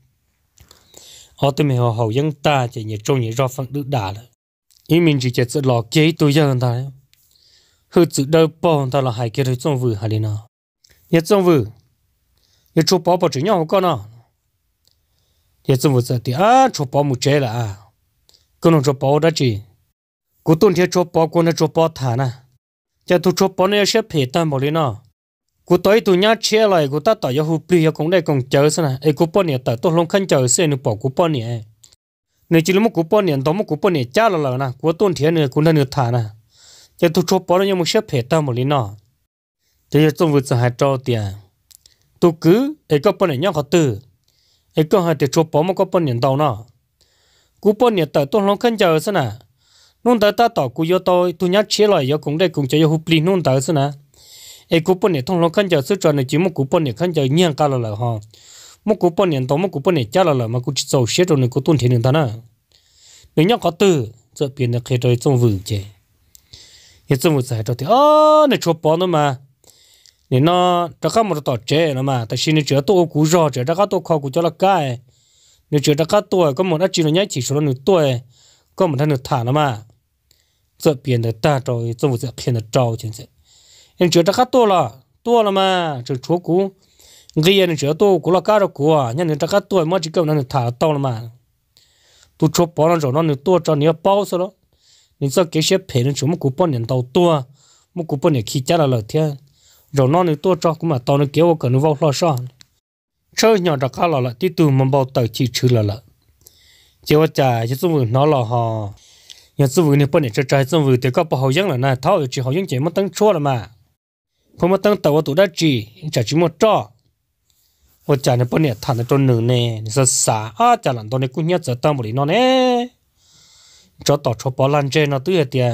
họ tụi mình họ hậu dân ta chỉ nhớ trông nhớ rõ phận đức đà là ý mình chỉ chỉ sự lọ kế tôi dân ta đấy hư sự đâu bỏ ta là hai cái đấy trong vừa hà đi nào nhớ trong vừa nhớ chỗ bỏ bỏ chỉ nhau con nào nhớ trong vừa thì à chỗ bỏ một chế là à con nó chỗ bỏ đó chỉ cú tuân theo chỗ bỏ con nó chỗ bỏ thà na giờ tôi chỗ bỏ này sẽ phải tan bỏ đi nào cú tới tụi nhát chia lại cú ta tỏi hu pri cũng đây cũng chờ xem này cú bọn nè tỏi tôi không khăn chờ xem nó bỏ cú bọn nè nếu chỉ là một cú bọn nè đó một cú bọn nè cha là là nè cú tôn thiên này cú nên được thả nè chỉ tôi chụp bỏ nó một xếp hết tao một lý nọ chỉ là trong vượt hai trâu tiền tôi cứ cái cú bọn nè nhá khó từ ai có hai thì chụp bỏ một có bọn nè đâu nọ cú bọn nè tỏi tôi không khăn chờ xem nè nôn tới ta tỏi cú vô tôi tụi nhá chia lại cũng đây cũng chờ hu pri nôn tới xem nè ai cố coupon này thằng lo khăn giờ số cho này chỉ một cố coupon này khăn giờ nhiên cả rồi, ha một cố coupon này tao một cố coupon này trả rồi, mà cũng chỉ sầu xếp rồi này cũng tuân thế người ta na nếu nhau có từ giờ biến là khi rồi trong vườn chơi hiện trong vườn giải rồi thì à này chụp bao nữa mà nên nó đã có một tọt chơi nữa mà tại xin nó chữa tôi cú rò chữa đã có tôi khó cú cho là cái nếu chữa đã có tôi có một đã chỉ nó nhảy chỉ số nó tôi có một thằng được thả nữa mà giờ biến là ta rồi trong vườn giải khi nó trâu trên sẽ 人觉得他多了，多了嘛，就出股，个人觉得多，过了干了股啊，人家这个多，没几个人他到了嘛，都出包了，找那你多找你要包死了，你这给些赔人全部股半年到多，没股半年起价了了天，找那你多找股嘛，到你给我可能往了上，车鸟这干了了，地都没包到去吃了了，结果在就这么拿了哈。nhà tư vấn này bên này cho trái tư vấn thì có bao hậu dân là nè tháo được chỉ hậu dân chỉ mất tăng chua là mà พมาตั้งแต่ว่าตัวได้จีจะจีมจ่อว่าจ่าเนี่ยปนเนี่ยฐานในตัวหนึ่งเนี่ยนี่สัสาอาจ่าหลังตัวในกุ้งเนี่ยจะตั้งบริโนเนี่ยจะต่อชอบปอลันเจนเอาตัวเดีย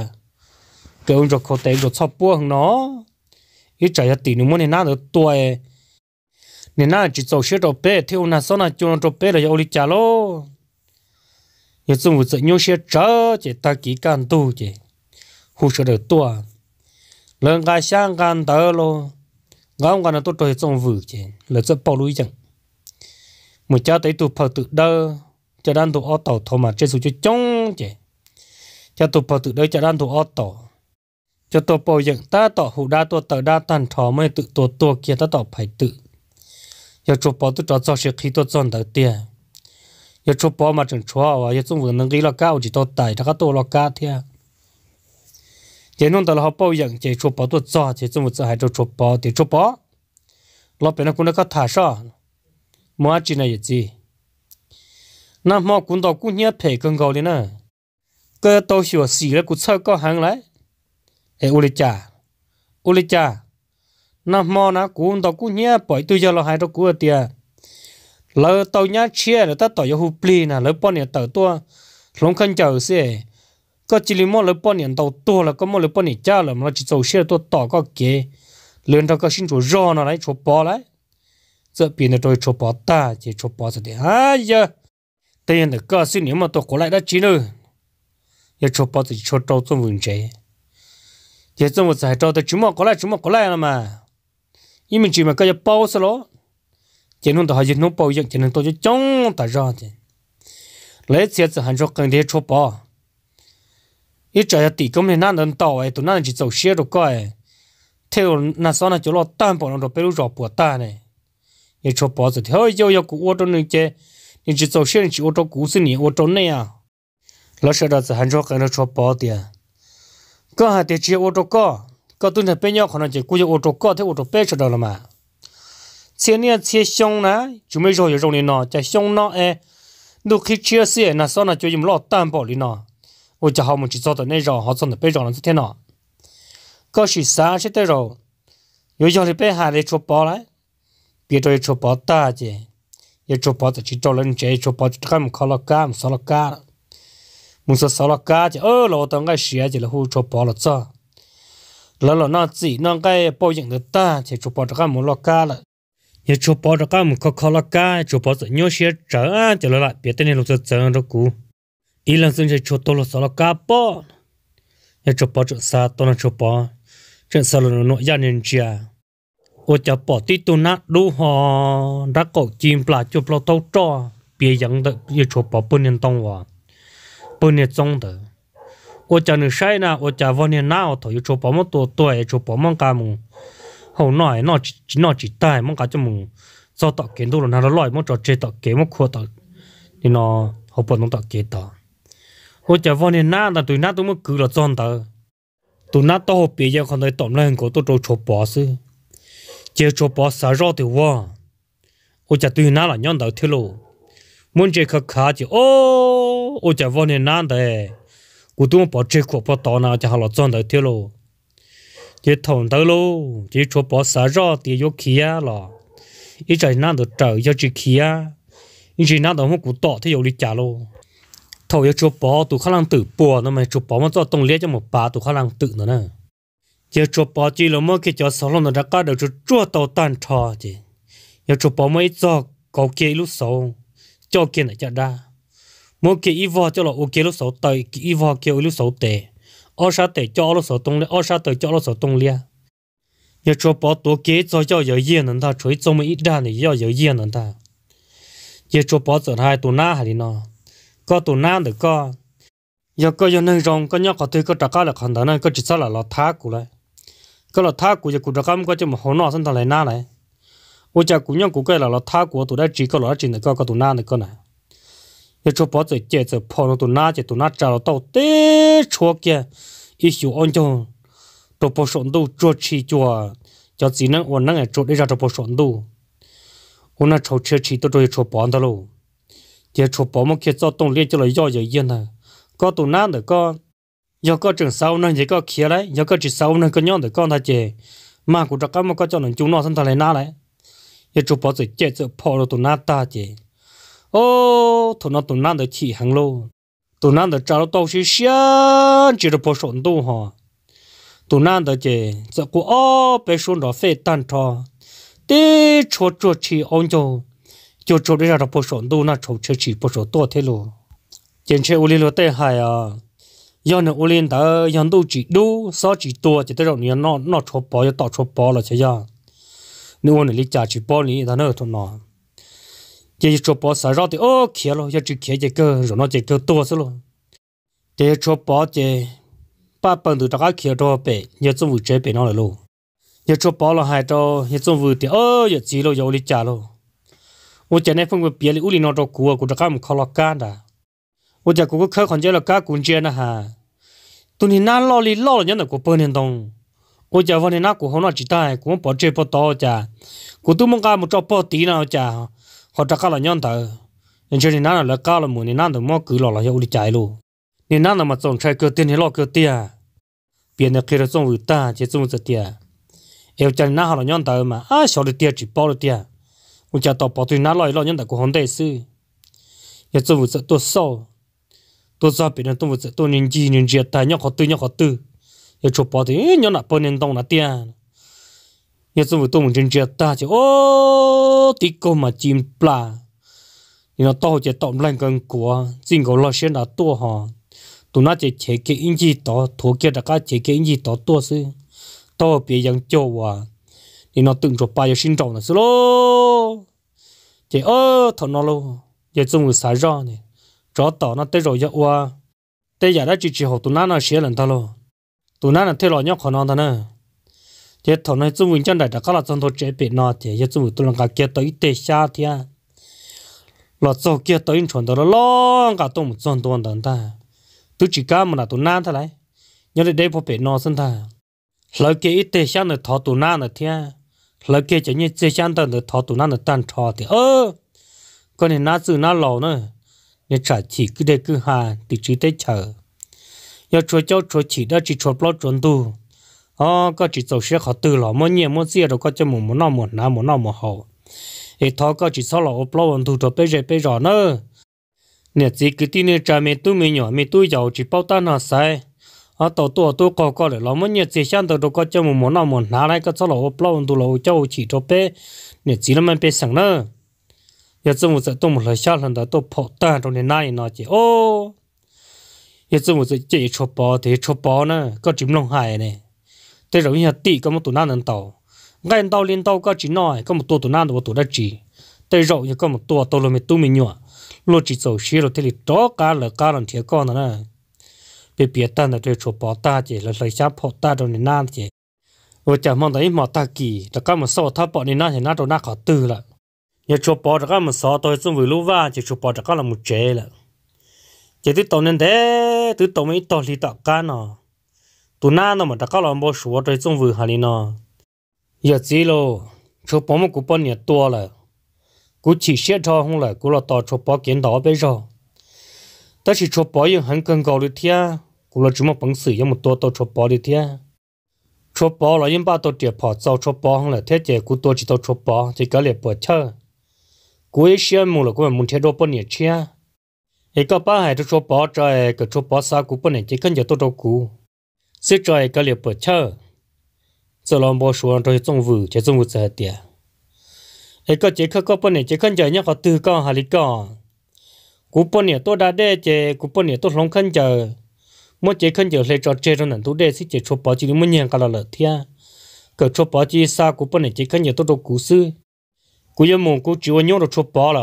เกี่ยวกับเขาแต่งกับชอบป้วงเนาะอีจ่าจะตีนุ่มเนี่ยน่าตัวเอเนี่ยน่าจีโซเชียลเป้เที่ยวน่าสนใจจนเป้เลยจะอุลิจ่าโลยังจงวุฒิโยเชียเจ้าเจตากีการตู้เจหูเสด็จตัว lần cái sang can tớ lo ngon còn là tôi trời trong vử chứ là rất bao lũi chẳng một cha thấy tụi phật tự đơ cho đan tụi ô tàu thôi mà trên xuống cho chống chứ cho tụi phật tự đơ cho đan tụi ô tàu cho tụi bầu dựng ta tỏ hủ đa tụi tờ đa tàn thọ mới tự tụi tụi kia ta tỏ phải tự giờ chụp bao tụi cho cho sẽ khi tụi chọn đầu tiên giờ chụp bao mà chẳng chua và giờ chúng vừa nâng cái lo cao chỉ tụi tài thằng tụi lo cao thế chế nông đó là họ bao dạng chế chụp bao tôi cho chế chúng một hay hai chỗ chụp bao thì chụp bao lo bên nó cũng nó có thả sa mà chỉ này gì na mà cũng đó cũng nhớ phải công cầu đi nè cái tàu sửa xì là cũng sao có hàng lại ê uli cha uli cha na mua na cũng đó cũng nhớ bởi tôi giờ là hay chỗ của tiệt lỡ tàu nhá chia là ta tàu yêu hụp nè lỡ bọn nhà tàu tua lông khăn chờ xe có chỉ là mỗi bao nhiêu đầu to là có mỗi bao nhiêu cha là mà chỉ dầu xe to to có kế lớn đó có xin chỗ rõ nó lại chỗ bỏ lại giờ biển này tôi chỗ bỏ ta chỉ chỗ bỏ rồi đấy à giờ tiền là có xin nếu mà tôi có lại đã chín nữa giờ chỗ bỏ thì chỗ trâu trong vùng chế giờ trong một giải trâu thì chúng mà có lại chúng mà có lại là mà nhưng mình chỉ mà có giờ bao sao đó chỉ nó tôi hay nó bao giờ chỉ nó tôi chỉ chống ta ra thì lấy tiền thì hàng chục cần để chỗ bỏ 一只要地公呢，那能到哎，都那就走些都怪。theo na sao na chỗ lo tan bỏ nó bêu rọ bỏ ta này, như chỗ bỏ rồi theo yêu yêu của ô tô này chứ, như chỉ tàu xe chỉ ô tô cũ xí này ô tô này à, lỡ xe đó thì hành cho cái nó chỗ đi à, có hai chỉ ô tô có, có tôi này bên nhau còn là chỉ cú cho ô tô có thế ô tô bé cho đó là mà, xe này xe xong nè, chúng mới rồi rồi này nọ, chạy xong nọ e, đôi khi chia xe na sao na chỗ lo tan bỏ đi 我家好们去找的那种，好找的被让了这天呐。可是三十的肉，有家里被害的出包来，别着一出包大姐，一出包子去找人家，一出包子他们靠了干，少了干，没说少了干的，二老等个时间了后出包了走，老老那自己那个报应的大姐出包子他们了干了。也就抱着干木靠靠了干，就抱着鸟些整啊，就来了，别等你路子整着过。ilan sun je choto lo sala kapo ya e chopo cho sa to na chopo chen sa lo no ya nen chia o cha po ti tu na du ho ra ko chim pla cho plo to to bie yang de cho chopo pun nen tong wa pun ne zong de o cha ne sai na o cha von ne na o to cho chopo mo to to e, cho chopo mo ka mu ho noi no e, chi no chi tai mo ka cho mu cho to ken du lo na lo loi mo cho che to ke mo kho to ni no ho po no to ke to hồ chả vô nên na là tụi na tụi mới cứ là tròn tờ tụi na học hộp bìa còn đây tổm lên của tôi trâu chộp bỏ sư chế chộp bỏ xả rõ thì hoa hồ chả tụi na là nhận đầu thiết lộ muốn chơi khắc khá chỉ ô hồ chả vô nên na đấy của tôi bỏ chế khổ bỏ to nào chả là tròn đầu thiết lộ chế thằng đầu lô chế chộp bỏ xả rõ thì yêu kia là ít trời na được trời yêu chỉ kia ít trời na được một cú to thì vô đi trả lô thầu cho chúa bò tụ khả năng tự bò, nó mà chúa bò mà cho động lực cho một bà tụ khả năng tự nữa nè giờ chúa bò chỉ là mới cái cho sáu lần nó đã cá được chúa chúa đầu tan trò chứ giờ chúa bò mới cho cầu kia lúc sáu cho kia này cho ra mỗi cái y vò cho là ok lúc sáu tay y vò kia lúc sáu tệ ở sa tệ cho lúc sáu tông liệt ở sa tệ cho lúc sáu tông liệt giờ chúa bò tụ kế cho cho giờ yên nó ta chỉ trong mấy ít đa này giờ giờ yên nó ta giờ chúa bó giờ hai tụ na hay nó có tụ nam được có giờ có giờ nên rong có nhóc có thứ có trắc cá là khẩn đó nên có chỉ sao là lọt thác của lại có lọt thác của giờ cũng trắc cá có chỉ một hồn nọ sinh thằng này na này ôi cha cũng nhau cũng cái là lọt thác của tụ đã chỉ có lọt chỉ được có có tụ nam được có này giờ cho bỏ rồi chết rồi phò nó tụ na chết tụ na trả lọt tàu té chúa kia ít hiểu ông cho tụ bỏ sọn đâu chúa chỉ chúa cho chỉ năng ổn năng ở chỗ để ra tụ bỏ sọn đâu ôn là cháu chưa chỉ tôi rồi bỏ đó luôn 也出保姆去做动力就了要有烟呢，搞都难的搞，要搞整烧呢也搞起来，要搞只烧呢个娘的搞他姐，嘛古着干么搞叫人就拿上他来拿来，也出保子接着跑了都难打姐，哦，他那都难的起行喽，都难的找到是想只是不顺路哈，都难的姐这个哦别说那费蛋炒，得戳戳起昂就。就做这样的不少路，那愁吃起不少多的路。今天屋里了带海啊，要你屋里的养都几多，少几多，就得让你那那出包就到出包了，这样。你往那里家去包你，他那头拿。这一出包啥绕的哦，开了，要去开这个，让那这个多死了。这一出包这，把本头大家开多白，也总会这边那了路。一出包了还着，也总会的哦，也走了要你家了。อุจจาระฟงเปลี่ยนอุลินอตกัวกูจะกำขลอกานดาอุจจกูก็เคยขันเจลกากุนเจนะฮะตุนหินาลอลีลอลยันตะกูเปิ้ลนงอุจจาวันนักกูหัวหน้าจิตใจกูมันปอดเจ็บปวดตาจ้ากูตุ้มงการมุจอบปอดตีนะจ้าหัวตะกาลยันเถอะยันเชนินาลกาลมุนีินั่นตุงมกือหล่อเลยอุลิใจลูนีินาตุ้มจงใช้เกตินหล่อกเกตียเปลี่ยนเคยจงวิตาเจจงวตาเอวจันนาหัวยันเถอะมาอ้าชอบเตียจิปอลเตีย我家到包对拿来了，人家过红带事，也做不着多少，多少别人都不着多年纪年纪大，人家对人家对，也做包对，人家那半年当那点，也做不动人家大就哦，地沟嘛金不啦，你那到就到烂根果，进口老些那多哈，都那就切给人家到，土给大家切给人家到多是，到别人叫我。thì nó cho ba bài sinh trọng là xí lô thì ơ thằng nó luôn giờ chúng người xài ra này chó tỏ nó tới rồi giờ qua tới giờ đã chỉ chỉ học tụi nó nó xé lần thằng luôn tụi nó là thế lo nhóc khó nó thằng nè thì thằng này chúng mình chân đại đã có là trong thổ chế bị nó thì giờ chúng mình tụi nó cả kia tới tê xa thì à lo cho kia tới chuẩn đó lo cả tụi mình chọn tụi nó ta tụi chỉ cá mà là tụi nó thế này nhớ để đây phải bị nó sinh ta lời kia ít tê xa nữa thọ tụi nó nữa thì à lỡ kia chỉ như chơi sáng tận được thọ tụ nó được tan trò thì ơ con này nó từ nó lò nữa nên trả chỉ cứ để cứ hà thì chỉ tới chờ giờ chúa cháu chúa chỉ đã chỉ chúa lo chuẩn tu ờ có chỉ tổ sẽ học từ lò mỗi nhiều mỗi gì rồi có cho một một năm một năm một năm một hậu thì thọ có chỉ sau lò ốp lo chuẩn tu cho bây giờ bây giờ nữa nè chỉ cứ tin là cha mẹ tôi mình nhỏ mẹ tôi giàu chỉ bảo tan nó sai 啊，到多多高高嘞，那么你只想到这个节目么那么拿来个做了，我不劳动了，叫我去做呗，你只能们别想了。也只我在动不了下人的都跑单中的那一那去哦，也只我在这一出包，这一出包呢，个只弄害呢，这容易低，个么都哪能到，俺到领导个只那，个么多都哪能我多得只，这肉也个么多，多了没多没肉，落只走失了，这里多干了干了铁干了呢。被别蛋的这处包大姐了，楼下跑大着你那姐，我讲忙的一毛大几，这干么少他包你那些那都那可多了，也处包这干么少，都是为了娃，就处包这干了没辙了，这都到年代，都到没到里到干了，都那那么这干了没说，这总为哈里呢，也醉喽，处包么古半年多了，古起些朝红了，古了到处包见到背上，但是处包也很更高的天。我了这么本事，要么多到出包的天，出包了，人把到这跑早出包上了，天天古多去到出包，这个来不跳，古也羡慕了，古每天都不年轻，一个把还都出包在，个出包啥古不年轻，跟着多多古，现在个来不跳，这老毛说这些政府，这政府在点，一个杰克个不年轻，跟着人家都讲哈里讲，古不年多大的这古不年多龙看着。mỗi chế khăn giờ lấy cho chế rồi nè tôi đây xí chế cho bảo chỉ mỗi nhà cả là lợi thia cỡ cho bảo chỉ xa cũng bên này chế khăn giờ tôi đâu cú sư cú giờ mong cú chịu nhau rồi cho bảo là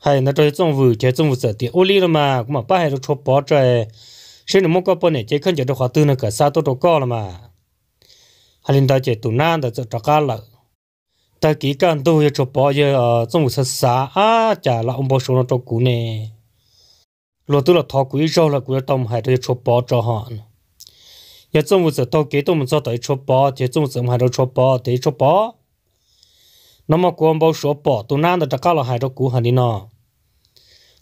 hay nó chơi trong vừa chơi trong vừa sợ tiền ô li rồi mà cũng mà ba hay là cho bảo chơi xí nó mỗi cái bên này chế khăn giờ đâu hoạt động nó cả xa tôi đâu có là mà hay là chế tụ nan đã cho cả lợi ta kỹ càng tôi cho bảo giờ trong vừa sợ xa à chả là ông bảo số nó cho cú này lo tu là thọ quý rau là quý đồng hải tôi chụp bỏ cho họ giờ trong một giờ tao kế tôi muốn cho tới chụp bỏ thì trong một giờ hải tôi chụp bỏ thì chụp bỏ nó mà quan bảo số bỏ tôi nãy tôi đã cá là hải tôi cú hành đi nọ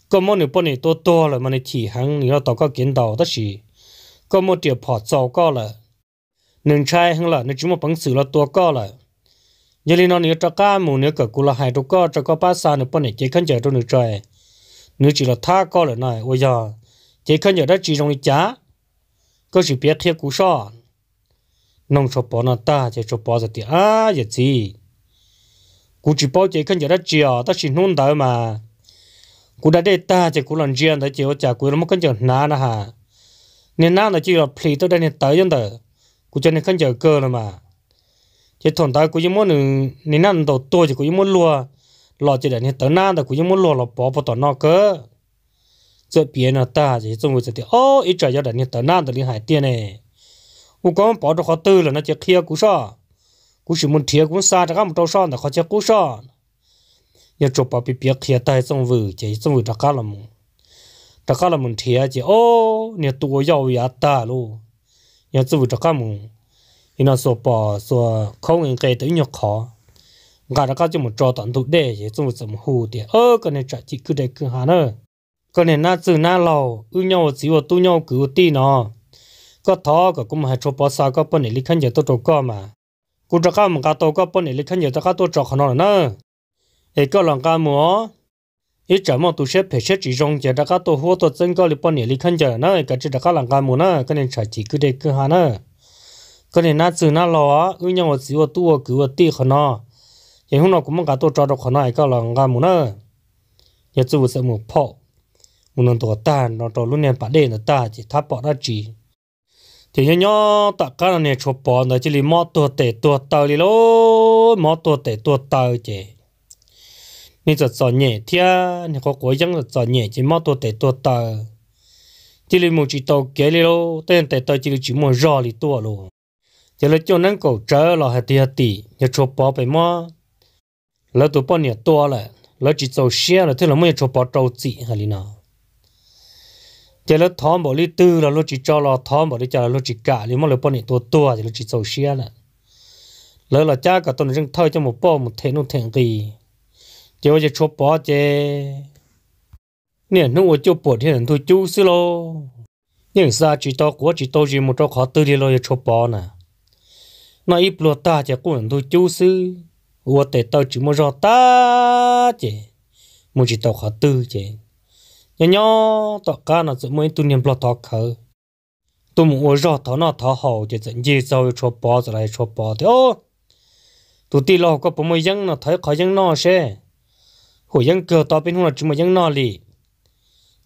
có mỗi nhiều bọn này to to là mà này chỉ hàng nhiều tao có kiến đầu đó gì có một điều bỏ giàu có là nên trai hơn là nên chúng một bằng sự là tua có là giờ lên nó nhiều cho cá mù nhiều cả cú là hải tôi có cho có ba sao nữa bọn này chỉ khăn chờ tôi nữa trời nếu chỉ là tha có là này bây giờ chỉ cần giờ đó chỉ trong chả có chỉ biết thiệt cú sọ nông cho bỏ nó ta chỉ cho bỏ ra thì à giờ gì cú chỉ bỏ chỉ cần giờ đó chỉ ở ta chỉ nôn đỡ mà cú đã để ta chỉ cú làm riêng đó chỉ ở chả cú nó mất cần giờ ná nó hà nên ná là chỉ là phì tôi đây nên tới dân tờ cú cho nên cần giờ cơ rồi mà chỉ thằng ta cú chỉ muốn nên ná đầu tôi chỉ cú chỉ muốn lùa lo chỉ để nên tới nan đó cũng muốn lo lo bỏ bỏ tao nó cơ chỗ biến nó ta chỉ trong chỗ chỉ ô ít trời giờ để nên tới nan đó liên hải tiền này u có bỏ được khó tư là nó chỉ kia cũng sao cũng chỉ muốn thiệt cú xa chắc không đâu sao nó khó chỉ cũng sao giờ chụp bảo bị bịa kia tay trong vừa chỉ trong vừa đặt cá làm đặt cá làm mình thiệt chỉ ô nhà tuổi giàu nhà ta luôn nhà trong vừa đặt cá mình nó số bỏ số không nên cái tới nhọc khó ngà ra cái chúng mình cho tận tụ để vậy chúng mình chúng hù để ơ cái này trả chỉ cứ để cứ hà nữa cái này na từ na lầu ư nhau chỉ vào tu nhau cứ ti nó Cái thọ cái cũng hay cho bỏ sa cái bên này lịch khăn giờ tôi cho cái mà Cứ cho cái mà cả tôi cái bên này lịch khăn giờ tôi cả tôi cho khăn nó nữa ấy có lòng cả mua ít chả mong tu sẽ phải sẽ chỉ dùng giờ đã cả tôi hô tôi chân có lịch bên này lịch khăn giờ nữa cái chỉ đã cả lòng cả mua nữa cái này trả chỉ cứ để cứ hà nữa cái này na từ na lầu ư nhau chỉ vào tu cứ ti khăn nó hôm tôi cho 也后呢，我们噶多抓着可能还搞了俺们呢，也只有什么跑，我们多单，那到六年八年的单子，他跑得急。thì nhớ nhớ tất cả là nè chụp bỏ nó chỉ lấy mót tua tệ tua tàu đi lô mót tua tệ tua tàu chứ nên giờ giờ nhẹ thia nên có cố gắng là giờ nhẹ chỉ mót tua tệ tua tàu chỉ là một chỉ tàu kế đi lô tên tệ tàu chỉ là chỉ một rò đi tua lô chỉ là cho nên cầu trở là hạt tiền tỷ nhớ chụp bỏ phải mót lỡ tụi bọn nhiều to là lỡ chỉ tàu xe là thế là mới cho bỏ trâu chị hả lý nào thế lỡ thó bảo lý tư là lỡ chỉ cho lò thó bảo lý cho là lỡ chỉ cả lý mà lỡ bọn nhiều to to thì lỡ chỉ tàu xe là lỡ là cha cả tuần rừng thơi cho một bò một thế nó thèn gì giờ có chỉ cho bỏ chứ nè nung, ngồi chỗ bỏ thì thằng tôi chú xí lo nhưng sao chỉ to quá chỉ to gì một trâu khó tư đi lo cho bỏ nè nó ít lo ta chỉ cũng thằng tôi chú xí chỉ 我得到只么绕大姐，么只到好 tư 姐，nhỏ nhỏ tọt cá nó chỉ mới tu niệm lo tọt khờ, tu mu ở rõ thọ nó thọ hậu chỉ dẫn dễ sau cho bỏ rồi lại cho bỏ thì ô, tu ti lo có bấm mới yến nó thấy khỏi yến nó xe, hồi yến cơ tọt bên hông là chỉ mới yến nó lì,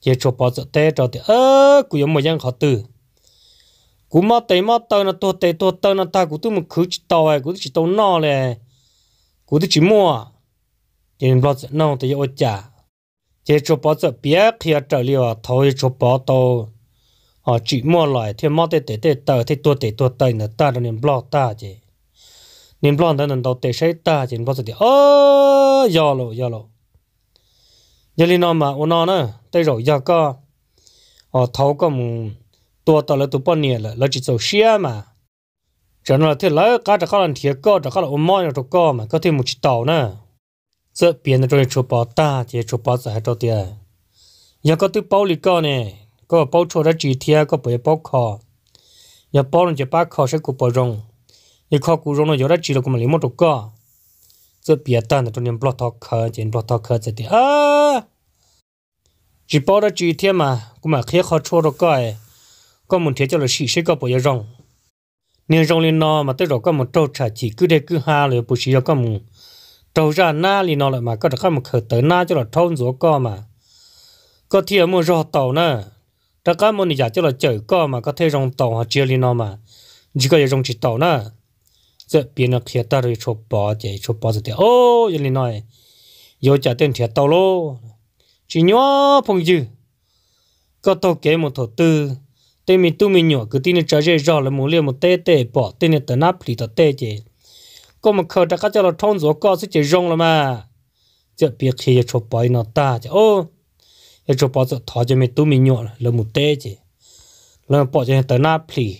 chỉ cho bỏ rồi té rồi thì ơ, cũng giống mới dân khó tư cú mà tay mà tao nó tôi tay tôi tao nó ta cú tôi mà khử chỉ tao ấy cú chỉ tao nó lẹ 古的寂寞，人老子弄的要家，这出包子别去要找了，头一出包到，啊寂寞来，天猫的得得到，天多得多到呢，到的人老大的，人老的能到得谁大的，人老子的哦，要了要了，这里那嘛我那呢，得肉要个，哦头个么多到了都半年了，那就走些嘛。cho nên là thế lỡ cá trả cá lần thiệt có cho cá lần, ôm mỏi nó có mà có thể một chiếc tàu nè biến biển cho chụp bỏ ta chỉ chụp bỏ sợ hết đâu tiền giờ có thứ bao lì có nè có bao chỗ đã chỉ thiệt có bao bao khó giờ bao lần chỉ ba khó sẽ cụp bao rong giờ khó cụp rong nó giờ đã chỉ là cụp mà lấy một có sợ biển ta là trong niệm block thọc khờ chỉ block thọc khờ chỉ tiền à chỉ bao đã chỉ thiệt mà cụp mà khi khó chỗ đâu có ai có muốn thiệt cho là chỉ sẽ có bao rong nên rong lên nó mà tới rồi có một trâu trả chỉ cứ đây cứ ha rồi bù xì có một trâu ra na li nó lại mà có được có một khởi tới na cho là thôn rúa co mà có thiệt một rò tàu nè ta có một nhà cho là chở co mà có thể rong tàu hoặc chia lên nó mà chỉ có rong chỉ tàu nè giờ biến nó kia ta rồi chụp bỏ chạy chụp bỏ rồi thì ô giờ li nói giờ trả tiền thiệt tàu lô chỉ nhó phong dư có tàu kế một thổ tư tê oh, mi tu mi nhọ cứ tin trở về rõ là muốn liền một tê tê bỏ tin tờ nắp thì tờ tê chứ có một khờ đã cắt cho là thon gió co sẽ chỉ rong là mà chợ biệt khi giờ chụp bói nó ta chứ ô giờ chụp bói thọ cho mi tu mi nhọ là một tê chứ là bỏ cho tờ nắp thì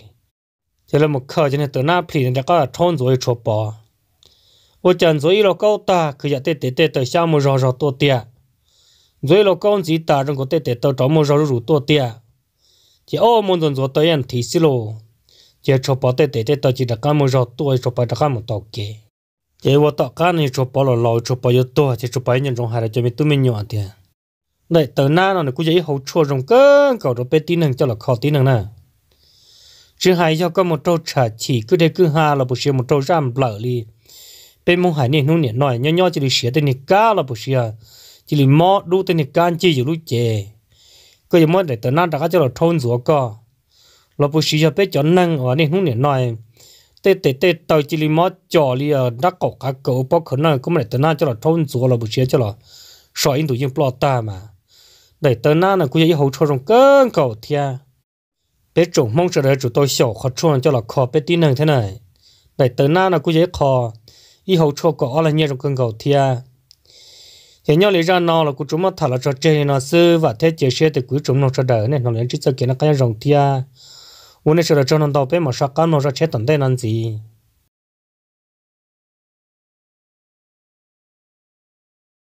chứ là một khờ cho tờ nắp thì đã có thon gió chụp bói ô chân rồi lo câu ta cứ giờ tê tê tê tờ sao mà rõ rõ tổ tiệt rồi lo câu gì ta trong có tê tê tờ trong mà rõ rõ tổ tiệt chỉ ô muốn dần dần tới anh thì xí lô chỉ chụp bao tê tê tê tao chỉ đặt cái một giọt tuổi chụp bao đặt cái một tàu kì chỉ vô tao cái này chụp bao là lâu chụp bao giờ tuổi chỉ chụp bao nhân trong hai là cho mình tụi mình nhọn tiền đấy từ na nó cũng chỉ hậu chua trong cơn cầu rồi bé tí năng cho là khó tí năng nè Chỉ hai cho có một trâu trả chỉ cứ thế cứ ha là bù xia một trâu ram lở li bên mông hải niệm nung niệm nói nho nho chỉ được xia tên nịch ca là bù xia chỉ được mò đu tên nịch can chỉ được lúc chè cái món để tới nãy đã cho nó thôn rửa co nó bù xí cho bé cho nâng ở nên không nên nói tê tê tê tới chỉ limo cho li ở đắc cổ cá cổ bao khẩn này cũng để tới nãy cho nó thôn rửa nó bù xí cho nó sỏi in tụ yên plot ta mà để tới nãy là cũng như hậu cho trong cơn cầu thia bé trộn mong chờ đợi chủ tôi xổ khó chuồn cho nó khó bé tí nâng thế này để tới nãy là cũng như khó y hậu cho có là nhẹ trong cơn cầu thia Keiñao le zhá náu lé kúchú mátá lá chó chéhé ná sú váté te kúi chúm nó chá dá yé ná lé chí tsá ké ná ká yé rong tía Wéné chá lá chó nán ma shá kán nó